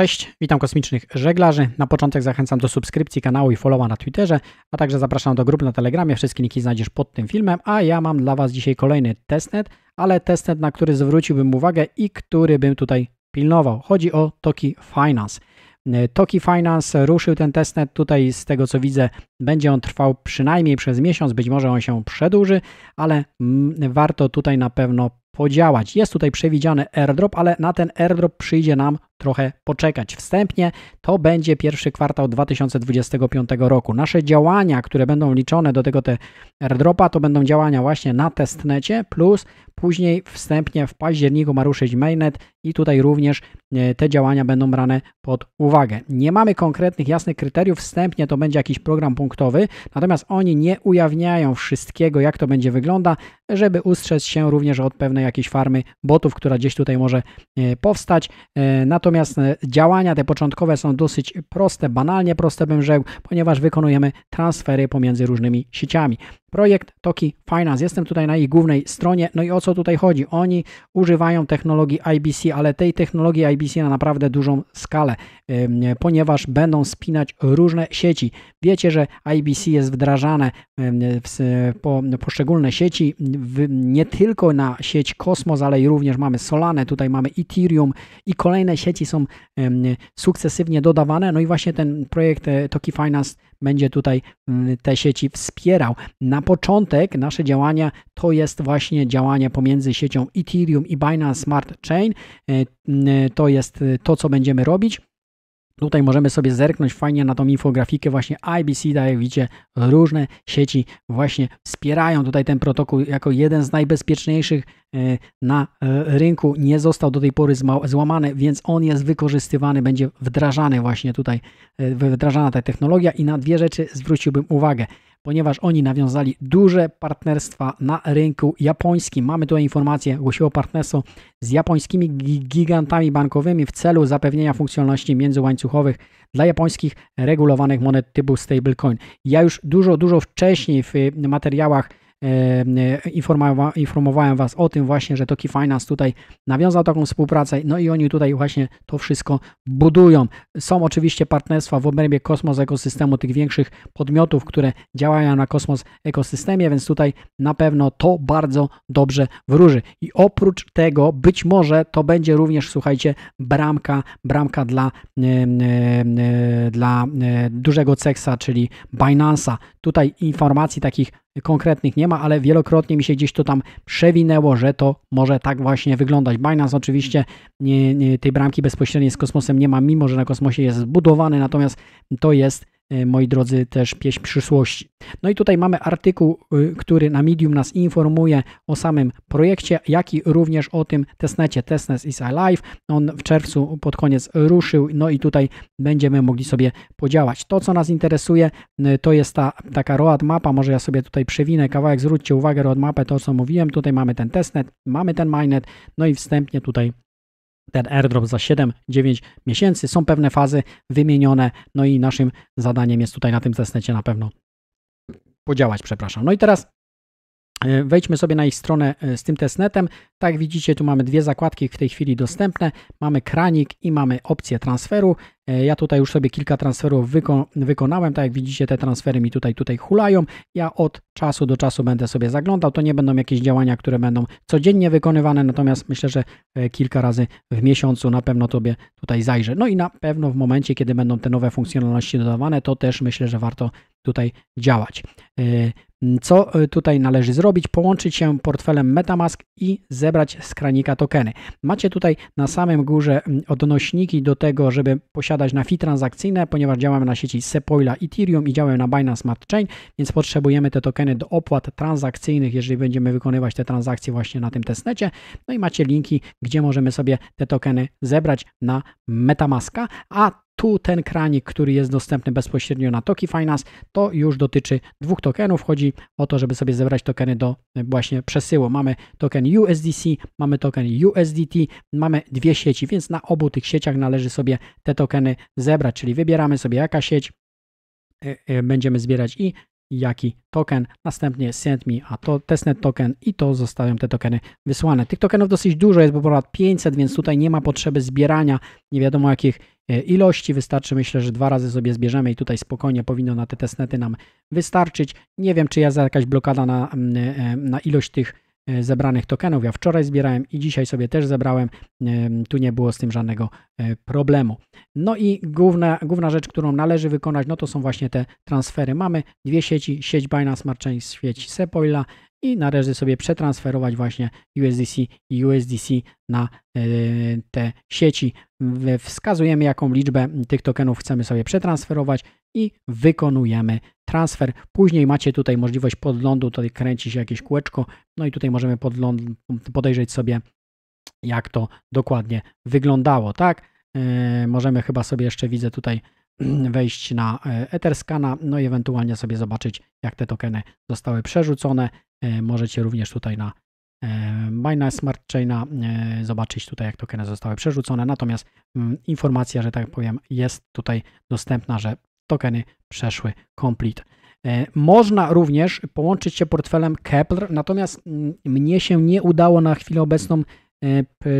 Cześć, witam kosmicznych żeglarzy. Na początek zachęcam do subskrypcji kanału i followa na Twitterze, a także zapraszam do grup na Telegramie. Wszystkie linki znajdziesz pod tym filmem, a ja mam dla Was dzisiaj kolejny testnet, ale testnet, na który zwróciłbym uwagę i który bym tutaj pilnował. Chodzi o Toki Finance. E, Toki Finance ruszył ten testnet. Tutaj z tego co widzę, będzie on trwał przynajmniej przez miesiąc, być może on się przedłuży, ale mm, warto tutaj na pewno podziałać. Jest tutaj przewidziany airdrop, ale na ten airdrop przyjdzie nam trochę poczekać. Wstępnie to będzie pierwszy kwartał 2025 roku. Nasze działania, które będą liczone do tego te airdropa, to będą działania właśnie na testnecie, plus później wstępnie w październiku ma ruszyć mainnet i tutaj również e, te działania będą brane pod uwagę. Nie mamy konkretnych, jasnych kryteriów, wstępnie to będzie jakiś program punktowy, natomiast oni nie ujawniają wszystkiego, jak to będzie wygląda, żeby ustrzec się również od pewnej jakiejś farmy botów, która gdzieś tutaj może e, powstać. E, natomiast Natomiast e, działania te początkowe są dosyć proste, banalnie proste bym rzekł, ponieważ wykonujemy transfery pomiędzy różnymi sieciami. Projekt Toki Finance. Jestem tutaj na ich głównej stronie. No i o co tutaj chodzi? Oni używają technologii IBC, ale tej technologii IBC na naprawdę dużą skalę, ponieważ będą spinać różne sieci. Wiecie, że IBC jest wdrażane w po poszczególne sieci, nie tylko na sieć Kosmos, ale i również mamy Solane. tutaj mamy Ethereum i kolejne sieci są sukcesywnie dodawane. No i właśnie ten projekt e, Toki Finance będzie tutaj te sieci wspierał. Na początek nasze działania to jest właśnie działanie pomiędzy siecią Ethereum i Binance Smart Chain. E, e, to jest e, to, co będziemy robić. Tutaj możemy sobie zerknąć fajnie na tą infografikę właśnie IBC, tak jak widzicie, różne sieci właśnie wspierają tutaj ten protokół jako jeden z najbezpieczniejszych na rynku. Nie został do tej pory złamany, więc on jest wykorzystywany, będzie wdrażany właśnie tutaj, wdrażana ta technologia i na dwie rzeczy zwróciłbym uwagę ponieważ oni nawiązali duże partnerstwa na rynku japońskim. Mamy tutaj informację, głosiło partnerstwo z japońskimi gigantami bankowymi w celu zapewnienia funkcjonalności międzyłańcuchowych dla japońskich regulowanych monet typu stablecoin. Ja już dużo, dużo wcześniej w materiałach E, informowa informowałem Was o tym właśnie, że Toki Finance tutaj nawiązał taką współpracę, no i oni tutaj właśnie to wszystko budują. Są oczywiście partnerstwa w obrębie Kosmos ekosystemu tych większych podmiotów, które działają na Kosmos ekosystemie, więc tutaj na pewno to bardzo dobrze wróży. I oprócz tego być może to będzie również, słuchajcie, bramka, bramka dla, e, e, dla e, dużego ceksa, czyli Binance'a. Tutaj informacji takich konkretnych nie ma, ale wielokrotnie mi się gdzieś to tam przewinęło, że to może tak właśnie wyglądać. Binance oczywiście nie, nie, tej bramki bezpośredniej z kosmosem nie ma, mimo że na kosmosie jest zbudowany, natomiast to jest E, moi drodzy, też pieśń przyszłości. No i tutaj mamy artykuł, y, który na Medium nas informuje o samym projekcie, jak i również o tym testnecie Testnet is Alive. On w czerwcu pod koniec ruszył, no i tutaj będziemy mogli sobie podziałać. To, co nas interesuje, y, to jest ta taka roadmapa, może ja sobie tutaj przewinę kawałek, zwróćcie uwagę roadmapę, to co mówiłem, tutaj mamy ten testnet, mamy ten mainnet, no i wstępnie tutaj ten airdrop za 7-9 miesięcy. Są pewne fazy wymienione, no i naszym zadaniem jest tutaj na tym zesnecie na pewno podziałać, przepraszam. No i teraz E, wejdźmy sobie na ich stronę e, z tym testnetem. Tak widzicie, tu mamy dwie zakładki w tej chwili dostępne. Mamy kranik i mamy opcję transferu. E, ja tutaj już sobie kilka transferów wyko wykonałem. Tak jak widzicie, te transfery mi tutaj, tutaj hulają. Ja od czasu do czasu będę sobie zaglądał. To nie będą jakieś działania, które będą codziennie wykonywane, natomiast myślę, że kilka razy w miesiącu na pewno Tobie tutaj zajrzę. No i na pewno w momencie, kiedy będą te nowe funkcjonalności dodawane, to też myślę, że warto tutaj działać. Mm, co y, tutaj należy zrobić? Połączyć się portfelem MetaMask i zebrać z kranika tokeny. Macie tutaj na samym górze mm, odnośniki do tego, żeby posiadać na fi transakcyjne, ponieważ działamy na sieci Sepoila Ethereum i działamy na Binance Smart Chain, więc potrzebujemy te tokeny do opłat transakcyjnych, jeżeli będziemy wykonywać te transakcje właśnie na tym testnecie. No i macie linki, gdzie możemy sobie te tokeny zebrać na MetaMaska, a tu ten kranik, który jest dostępny bezpośrednio na Toki Finance, to już dotyczy dwóch tokenów. Chodzi o to, żeby sobie zebrać tokeny do e, właśnie przesyłu. Mamy token USDC, mamy token USDT, mamy dwie sieci, więc na obu tych sieciach należy sobie te tokeny zebrać, czyli wybieramy sobie jaka sieć, e, e, będziemy zbierać i jaki token, następnie send me a to testnet token i to zostawiam te tokeny wysłane. Tych tokenów dosyć dużo, jest bo ponad 500, więc tutaj nie ma potrzeby zbierania nie wiadomo jakich e, ilości, wystarczy myślę, że dwa razy sobie zbierzemy i tutaj spokojnie powinno na te testnety nam wystarczyć. Nie wiem, czy jest jakaś blokada na, mm, e, na ilość tych E, zebranych tokenów. Ja wczoraj zbierałem i dzisiaj sobie też zebrałem. E, tu nie było z tym żadnego e, problemu. No i główna, główna rzecz, którą należy wykonać, no to są właśnie te transfery. Mamy dwie sieci, sieć Binance Smart Chain, sieć Sepoila i należy sobie przetransferować właśnie USDC i USDC na te sieci wskazujemy jaką liczbę tych tokenów chcemy sobie przetransferować i wykonujemy transfer. Później macie tutaj możliwość podglądu, tutaj kręci się jakieś kółeczko, no i tutaj możemy podląd, podejrzeć sobie jak to dokładnie wyglądało, tak? Yy, możemy chyba sobie jeszcze, widzę tutaj, wejść na e, Etherscana, no i ewentualnie sobie zobaczyć, jak te tokeny zostały przerzucone. Yy, możecie również tutaj na Bajna e, Smart Chaina, e, zobaczyć tutaj, jak tokeny zostały przerzucone. Natomiast mm, informacja, że tak powiem, jest tutaj dostępna, że tokeny przeszły complete. E, można również połączyć się portfelem Kepler, natomiast mm, mnie się nie udało na chwilę obecną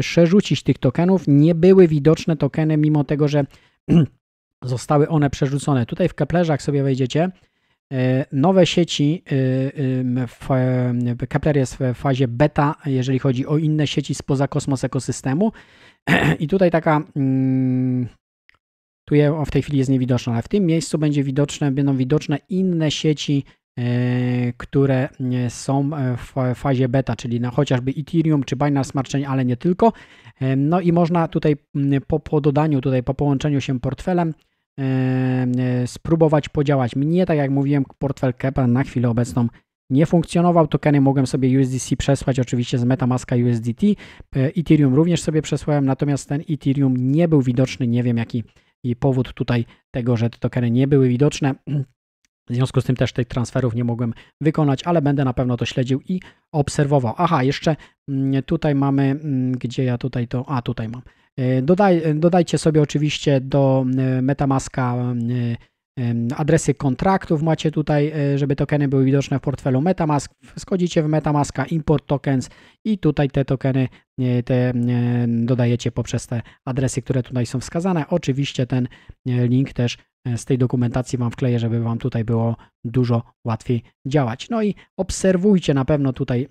przerzucić tych tokenów. Nie były widoczne tokeny, mimo tego, że zostały one przerzucone. Tutaj w jak sobie wejdziecie E, nowe sieci, e, Kepler jest w fazie beta, jeżeli chodzi o inne sieci spoza kosmos ekosystemu. I tutaj taka, mm, tu w tej chwili jest niewidoczna, ale w tym miejscu będzie widoczne, będą widoczne inne sieci, e, które mm, są w fazie beta, czyli na chociażby Ethereum czy Binance Smart Chain, ale nie tylko. No i można tutaj mm, po, po dodaniu, tutaj po połączeniu się portfelem E, spróbować podziałać. Mnie, tak jak mówiłem, portfel Kepa na chwilę obecną nie funkcjonował. Tokeny mogłem sobie USDC przesłać oczywiście z Metamaska USDT. E, Ethereum również sobie przesłałem, natomiast ten Ethereum nie był widoczny. Nie wiem jaki powód tutaj tego, że te tokeny nie były widoczne. W związku z tym też tych transferów nie mogłem wykonać, ale będę na pewno to śledził i obserwował. Aha, jeszcze mm, tutaj mamy, mm, gdzie ja tutaj to, a tutaj mam. E, dodaj, e, dodajcie sobie oczywiście do e, Metamaska adresy kontraktów macie tutaj, żeby tokeny były widoczne w portfelu Metamask. Schodzicie w Metamaska Import Tokens i tutaj te tokeny te dodajecie poprzez te adresy, które tutaj są wskazane. Oczywiście ten link też E, z tej dokumentacji Wam wkleję, żeby Wam tutaj było dużo łatwiej działać. No i obserwujcie na pewno tutaj e,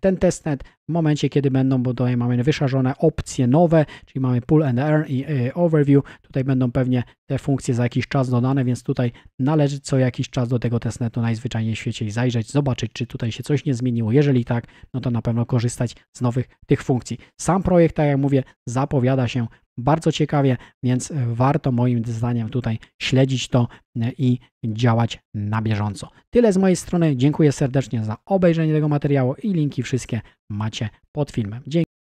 ten testnet w momencie, kiedy będą, bo tutaj mamy wyszarzone opcje nowe, czyli mamy pull and earn i e, overview. Tutaj będą pewnie te funkcje za jakiś czas dodane, więc tutaj należy co jakiś czas do tego testnetu najzwyczajniej w świecie zajrzeć, zobaczyć, czy tutaj się coś nie zmieniło. Jeżeli tak, no to na pewno korzystać z nowych tych funkcji. Sam projekt, tak jak mówię, zapowiada się bardzo ciekawie, więc e, warto moim zdaniem tutaj śledzić to e, i działać na bieżąco. Tyle z mojej strony. Dziękuję serdecznie za obejrzenie tego materiału i linki wszystkie macie pod filmem. Dzięki.